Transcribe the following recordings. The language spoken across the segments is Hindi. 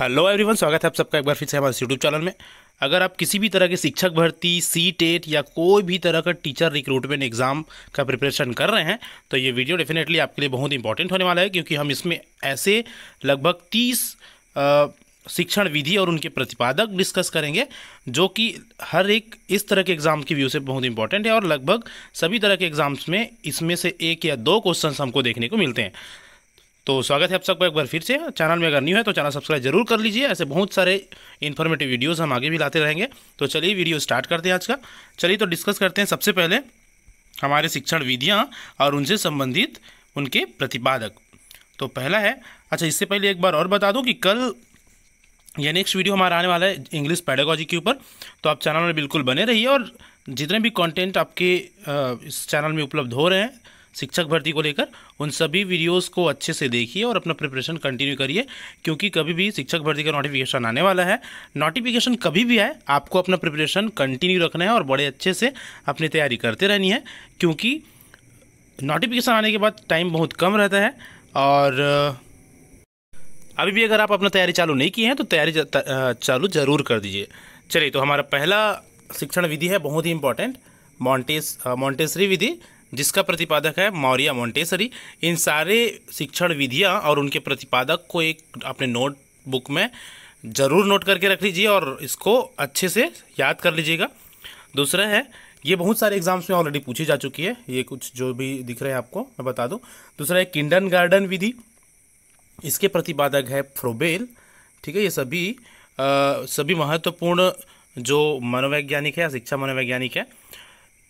हेलो एवरीवन स्वागत है आप सबका एक बार फिर से हमारे यूट्यूब चैनल में अगर आप किसी भी तरह के शिक्षक भर्ती सी टेट e या कोई भी तरह का टीचर रिक्रूटमेंट एग्ज़ाम का प्रिपरेशन कर रहे हैं तो ये वीडियो डेफिनेटली आपके लिए बहुत इंपॉर्टेंट होने वाला है क्योंकि हम इसमें ऐसे लगभग तीस शिक्षण विधि और उनके प्रतिपादक डिस्कस करेंगे जो कि हर एक इस तरह के एग्ज़ाम की व्यू से बहुत इंपॉर्टेंट है और लगभग सभी तरह के एग्ज़ाम्स में इसमें से एक या दो क्वेश्चन हमको देखने को मिलते हैं तो स्वागत है आप सबको एक बार फिर से चैनल में अगर न्यू है तो चैनल सब्सक्राइब जरूर कर लीजिए ऐसे बहुत सारे इन्फॉर्मेटिव वीडियोस हम आगे भी लाते रहेंगे तो चलिए वीडियो स्टार्ट करते हैं आज का चलिए तो डिस्कस करते हैं सबसे पहले हमारे शिक्षण विधियाँ और उनसे संबंधित उनके प्रतिपादक तो पहला है अच्छा इससे पहले एक बार और बता दूँ कि कल यह नेक्स्ट वीडियो हमारा आने वाला है इंग्लिश पैडोगोजी के ऊपर तो आप चैनल में बिल्कुल बने रहिए और जितने भी कंटेंट आपके इस चैनल में उपलब्ध हो रहे हैं शिक्षक भर्ती को लेकर उन सभी वीडियोस को अच्छे से देखिए और अपना प्रिपरेशन कंटिन्यू करिए क्योंकि कभी भी शिक्षक भर्ती का नोटिफिकेशन आने वाला है नोटिफिकेशन कभी भी आए आपको अपना प्रिपरेशन कंटिन्यू रखना है और बड़े अच्छे से अपनी तैयारी करते रहनी है क्योंकि नोटिफिकेशन आने के बाद टाइम बहुत कम रहता है और अभी भी अगर आप अपना तैयारी चालू नहीं किए हैं तो तैयारी चालू ज़रूर कर दीजिए चलिए तो हमारा पहला शिक्षण विधि है बहुत ही इंपॉर्टेंट मॉन्टेस मॉन्टेसरी विधि जिसका प्रतिपादक है मौर्या मोन्टेसरी इन सारे शिक्षण विधियाँ और उनके प्रतिपादक को एक अपने नोट बुक में ज़रूर नोट करके रख लीजिए और इसको अच्छे से याद कर लीजिएगा दूसरा है ये बहुत सारे एग्जाम्स में ऑलरेडी पूछी जा चुकी है ये कुछ जो भी दिख रहे हैं आपको मैं बता दूँ दूसरा है किंडन गार्डन विधि इसके प्रतिपादक है फ्रोबेल ठीक है ये सभी आ, सभी महत्वपूर्ण जो मनोवैज्ञानिक है या शिक्षा मनोवैज्ञानिक है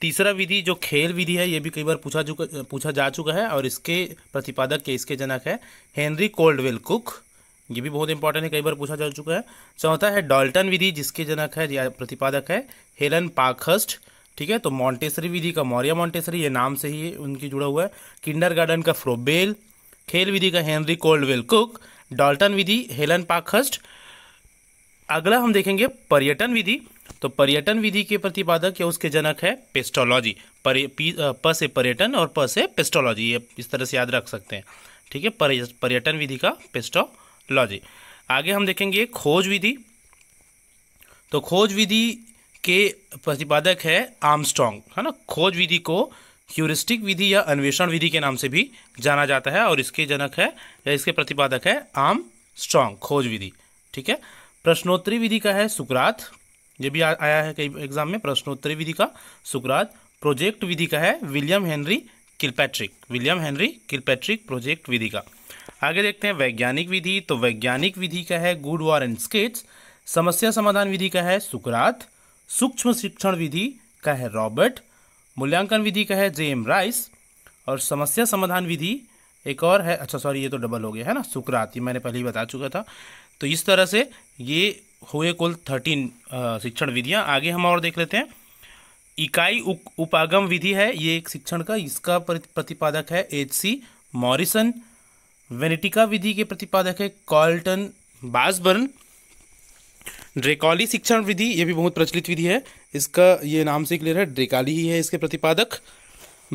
तीसरा विधि जो खेल विधि है ये भी कई बार पूछा चुका पूछा जा चुका है और इसके प्रतिपादक के इसके जनक है हेनरी कोल्डवेल कुक ये भी बहुत इंपॉर्टेंट है कई बार पूछा जा चुका है चौथा है डॉल्टन विधि जिसके जनक है या प्रतिपादक है हेलन पाखस्ट ठीक है तो मॉन्टेसरी विधि का मौर्य मॉन्टेसरी ये नाम से ही उनकी जुड़ा हुआ है किंडर गार्डन का फ्रोबेल खेल विधि का हेनरी कोल्डवेल कुक डॉल्टन विधि हेलन पाखस्ट अगला हम देखेंगे पर्यटन विधि तो पर्यटन विधि के प्रतिपादक या उसके जनक है पेस्टोलॉजी पर प से पर्यटन और प से पेस्टोलॉजी ये इस तरह से याद रख सकते हैं ठीक है पर्यटन विधि का पेस्टोलॉजी आगे हम देखेंगे खोज विधि तो खोज विधि के प्रतिपादक है आर्मस्ट्रांग है ना खोज विधि को ह्यूरिस्टिक विधि या अन्वेषण विधि के नाम से भी जाना जाता है और इसके जनक है या इसके प्रतिपादक है आर्म स्ट्रॉन्ग खोज विधि ठीक है प्रश्नोत्तरी विधि का है सुकरात ये भी आया है कई एग्जाम में प्रश्नोत्तरी विधि का सुकरात प्रोजेक्ट विधि का है William Henry Kilpatrick William Henry Kilpatrick project विधि का आगे देखते हैं वैज्ञानिक विधि तो वैज्ञानिक विधि का है गुड वॉर एंड स्केट्स समस्या समाधान विधि का है सुकरात सूक्ष्म शिक्षण विधि का है रॉबर्ट मूल्यांकन विधि का है जे एम राइस और समस्या समाधान विधि एक और है अच्छा सॉरी ये तो डबल हो गया है ना सुकरात ये मैंने पहले ही बता चुका था तो इस तरह से ये हुए कुल थर्टीन शिक्षण विधियाँ आगे हम और देख लेते हैं इकाई उपागम विधि है ये एक शिक्षण का इसका प्रतिपादक है एच सी मॉरिसन वेनेटिका विधि के प्रतिपादक है कॉल्टन बासबर्न ड्रेकॉली शिक्षण विधि ये भी बहुत प्रचलित विधि है इसका ये नाम से क्लियर है ड्रेकॉली ही है इसके प्रतिपादक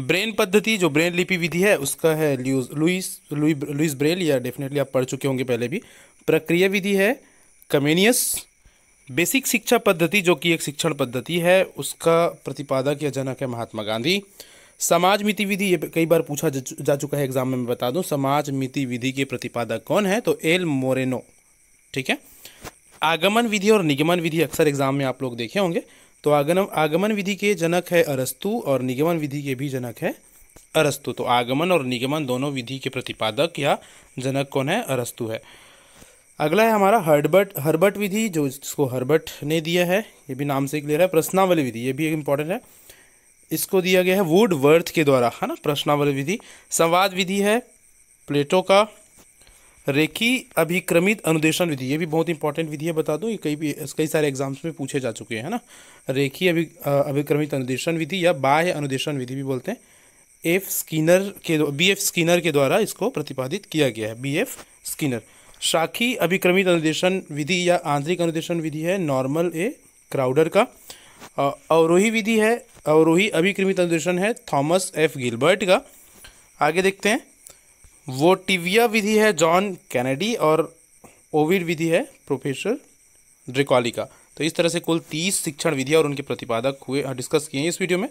ब्रेन पद्धति जो ब्रेन लिपि विधि है उसका है लुइस लुइस लुइस ब्रेल या डेफिनेटली आप पढ़ चुके होंगे पहले भी प्रक्रिया विधि है कमेनियस बेसिक शिक्षा पद्धति जो कि एक शिक्षण पद्धति है उसका प्रतिपादक या जनक है महात्मा गांधी समाज मिति विधि ये कई बार पूछा जा चुका है एग्जाम में मैं बता दूं समाज मिति विधि के प्रतिपादक कौन है तो एल मोरेनो ठीक है आगमन विधि और निगमन विधि अक्सर एग्जाम में आप लोग देखे होंगे तो आगम आगमन विधि के जनक है अरस्तु और निगमन विधि के भी जनक है अरस्तु तो आगमन और निगमन दोनों विधि के प्रतिपादक या जनक कौन है अरस्तु है अगला है हमारा हर्बर्ट हर्बर्ट विधि जो इसको हर्बर्ट ने दिया है ये भी नाम से ही क्लियर है प्रश्नावली विधि ये भी एक इम्पॉर्टेंट है इसको दिया गया है वुड वर्थ के द्वारा है ना प्रश्नावली विधि संवाद विधि है प्लेटो का रेखी अभिक्रमित अनुदेशन विधि ये भी बहुत इंपॉर्टेंट विधि है बता दूँ ये कई भी कई सारे एग्जाम्स में पूछे जा चुके हैं ना रेखी अभि अभिक्रमित अनुदेशन विधि या बाह्य अनुदेशन विधि भी बोलते हैं एफ स्कीनर के बी एफ स्कीनर के द्वारा इसको प्रतिपादित किया गया है बी एफ स्कीनर शाखी अभिक्रमित अनुदेशन विधि या आंतरिक अनुदेशन विधि है नॉर्मल ए क्राउडर का अवरोही विधि है अवरोही अभिक्रमित अनुदेशन है थॉमस एफ गिलबर्ट का आगे देखते हैं वोटिविया विधि है जॉन कैनेडी और ओविड विधि है प्रोफेसर ड्रिकॉली का तो इस तरह से कुल तीस शिक्षण विधियाँ और उनके प्रतिपादक हुए डिस्कस हाँ, किए हैं इस वीडियो में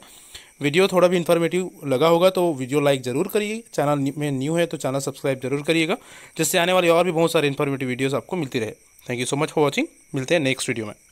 वीडियो थोड़ा भी इन्फॉर्मेटिव लगा होगा तो वीडियो लाइक ज़रूर करिए चैनल में न्यू है तो चैनल सब्सक्राइब जरूर करिएगा जिससे आने वाले और भी बहुत सारे इन्फॉर्मेटिव वीडियोज़ आपको मिलती रहे thank you so much for watching मिलते हैं नेक्स्ट वीडियो में